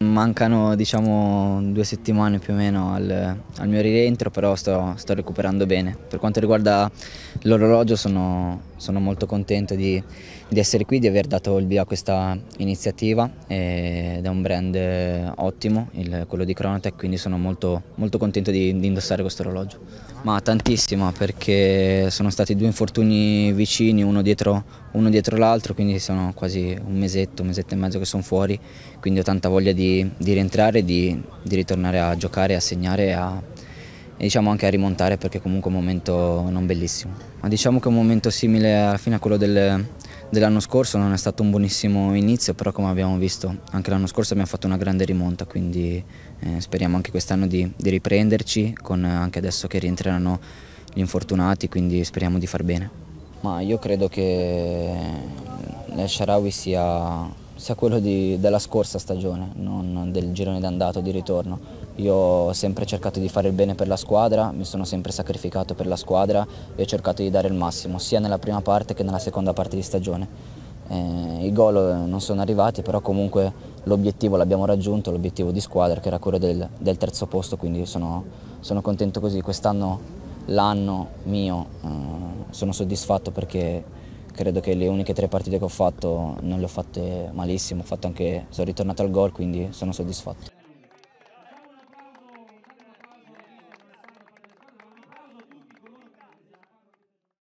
Mancano diciamo due settimane più o meno al, al mio rientro, però sto, sto, recuperando bene. Per quanto riguarda l'orologio sono sono molto contento di, di, essere qui, di aver dato il via a questa iniziativa ed è un brand eh, ottimo, il, quello di Cronotech, quindi sono molto, molto contento di, di, indossare questo orologio. Ma tantissimo perché sono stati due infortuni vicini, uno dietro, uno dietro l'altro, quindi sono quasi un mesetto, un mesetto e mezzo che sono fuori, quindi ho tanta voglia di, di rientrare, di, ritornare a giocare, a segnare e a e diciamo anche a rimontare perché comunque è un momento non bellissimo. Ma diciamo che un momento simile alla fine a quello del, dell'anno scorso non è stato un buonissimo inizio, però come abbiamo visto anche l'anno scorso abbiamo fatto una grande rimonta, quindi eh, speriamo anche quest'anno di, di, riprenderci, con, eh, anche adesso che rientreranno gli infortunati, quindi speriamo di far bene. Ma io credo che il Sharawi sia, sia quello di, della scorsa stagione, non del girone d'andato di ritorno. Io ho sempre cercato di fare il bene per la squadra, mi sono sempre sacrificato per la squadra e ho cercato di dare il massimo, sia nella prima parte che nella seconda parte di stagione. Eh, I gol eh, non sono arrivati, però comunque l'obiettivo l'abbiamo raggiunto, l'obiettivo di squadra che era quello del, del terzo posto, quindi sono, sono contento così. Quest'anno l'anno mio eh, sono soddisfatto perché credo che le uniche tre partite che ho fatto non le ho fatte malissimo, ho fatto anche, sono ritornato al gol, quindi sono soddisfatto.